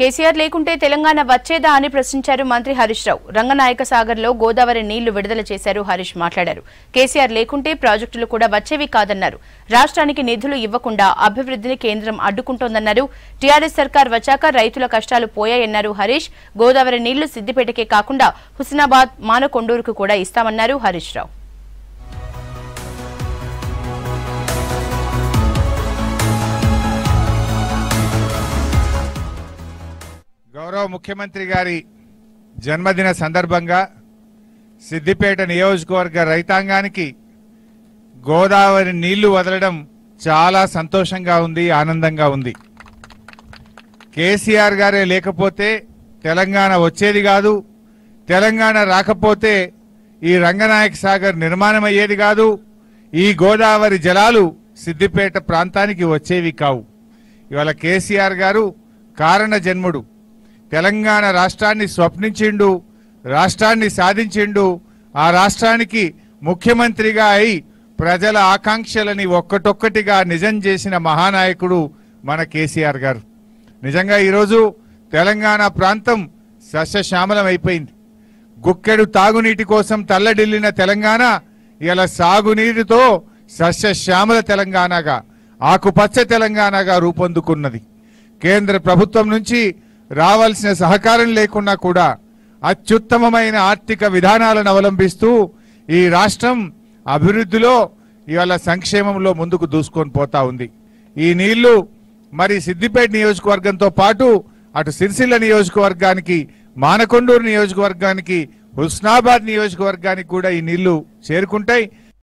కేసీఆర్ లేకుంటే తెలంగాణ వచ్చేదా అని ప్రశ్నించారు మంత్రి హరీష్ రావు రంగనాయక సాగర్ లో గోదావరి నీళ్లు విడుదల చేశారు హరీష్ మాట్లాడారు కేసీఆర్ లేకుంటే ప్రాజెక్టులు కూడా వచ్చేవి కాదన్నారు రాష్ట్రానికి నిధులు ఇవ్వకుండా అభివృద్ధిని కేంద్రం అడ్డుకుంటోందన్నారు టీఆర్ఎస్ సర్కార్ వచ్చాక రైతుల కష్టాలు పోయాయన్నారు హరీష్ గోదావరి నీళ్లు సిద్దిపేటకే కాకుండా హుస్నాబాద్ మానకొండూరుకు కూడా ఇస్తామన్నారు హరీష్ రావు చంద్రబాబు ముఖ్యమంత్రి గారి జన్మదిన సందర్భంగా సిద్దిపేట నియోజకవర్గ రైతాంగానికి గోదావరి నీళ్లు వదలడం చాలా సంతోషంగా ఉంది ఆనందంగా ఉంది కేసీఆర్ గారే లేకపోతే తెలంగాణ వచ్చేది కాదు తెలంగాణ రాకపోతే ఈ రంగనాయక సాగర్ నిర్మాణం అయ్యేది కాదు ఈ గోదావరి జలాలు సిద్దిపేట ప్రాంతానికి వచ్చేవి కావు ఇవాళ కేసీఆర్ గారు కారణ జన్ముడు తెలంగాణ రాష్ట్రాన్ని స్వప్నించిండు రాష్ట్రాన్ని సాధించిండు ఆ రాష్ట్రానికి ముఖ్యమంత్రిగా అయి ప్రజల ఆకాంక్షలని ఒక్కటొక్కటిగా నిజం చేసిన మహానాయకుడు మన కేసీఆర్ గారు నిజంగా ఈరోజు తెలంగాణ ప్రాంతం సస్యశ్యామలం అయిపోయింది గుక్కెడు తాగునీటి కోసం తల్లడిల్లిన తెలంగాణ ఇలా సాగునీటితో సస్యశ్యామల తెలంగాణగా ఆకుపచ్చ తెలంగాణగా రూపొందుకున్నది కేంద్ర ప్రభుత్వం నుంచి రావాల్సిన సహకారం లేకున్నా కూడా అత్యుత్తమమైన ఆర్థిక విధానాలను అవలంబిస్తూ ఈ రాష్ట్రం అభివృద్ధిలో ఇవాళ సంక్షేమంలో ముందుకు దూసుకొని పోతా ఉంది ఈ నీళ్లు మరి సిద్దిపేట నియోజకవర్గంతో పాటు అటు సిరిసిల్ల నియోజకవర్గానికి మానకొండూరు నియోజకవర్గానికి హుస్నాబాద్ నియోజకవర్గానికి కూడా ఈ నీళ్లు చేరుకుంటాయి